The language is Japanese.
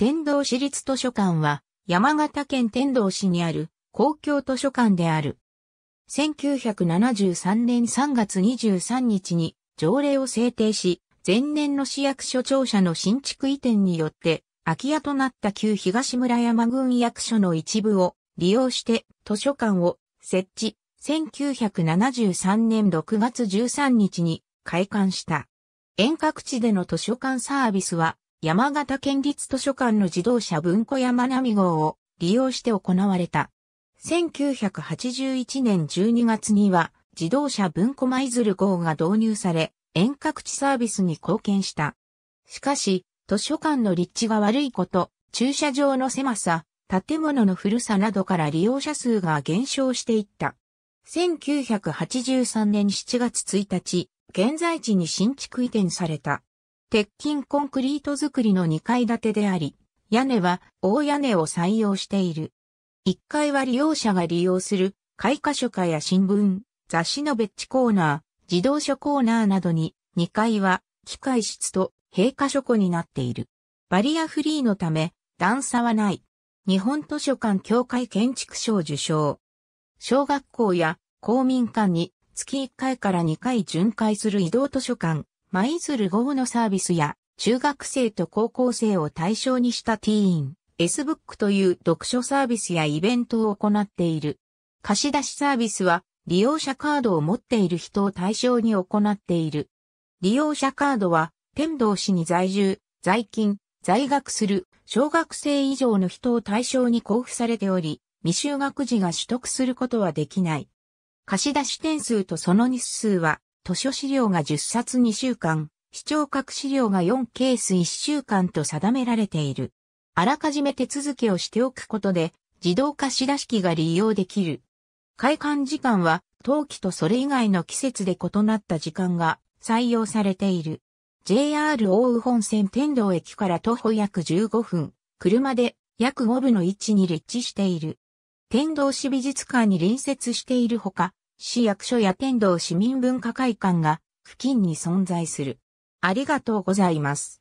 天童市立図書館は山形県天童市にある公共図書館である。1973年3月23日に条例を制定し、前年の市役所庁舎の新築移転によって空き家となった旧東村山郡役所の一部を利用して図書館を設置、1973年6月13日に開館した。遠隔地での図書館サービスは山形県立図書館の自動車文庫山並号を利用して行われた。1981年12月には自動車文庫舞鶴号が導入され、遠隔地サービスに貢献した。しかし、図書館の立地が悪いこと、駐車場の狭さ、建物の古さなどから利用者数が減少していった。1983年7月1日、現在地に新築移転された。鉄筋コンクリート造りの2階建てであり、屋根は大屋根を採用している。1階は利用者が利用する、開花書家や新聞、雑誌の別地コーナー、自動書コーナーなどに、2階は機械室と閉花書庫になっている。バリアフリーのため、段差はない。日本図書館協会建築賞受賞。小学校や公民館に月1回から2回巡回する移動図書館、舞鶴号のサービスや、中学生と高校生を対象にしたティーン、S ブックという読書サービスやイベントを行っている。貸し出しサービスは、利用者カードを持っている人を対象に行っている。利用者カードは、天童市に在住、在勤、在学する小学生以上の人を対象に交付されており、未就学児が取得することはできない。貸し出し点数とその日数は図書資料が10冊2週間、視聴覚資料が4ケース1週間と定められている。あらかじめ手続きをしておくことで、自動化し出し機が利用できる。開館時間は、冬季とそれ以外の季節で異なった時間が採用されている。JR 大宇本線天童駅から徒歩約15分、車で約5分の位置に立地している。天童市美術館に隣接しているほか、市役所や天童市民文化会館が付近に存在する。ありがとうございます。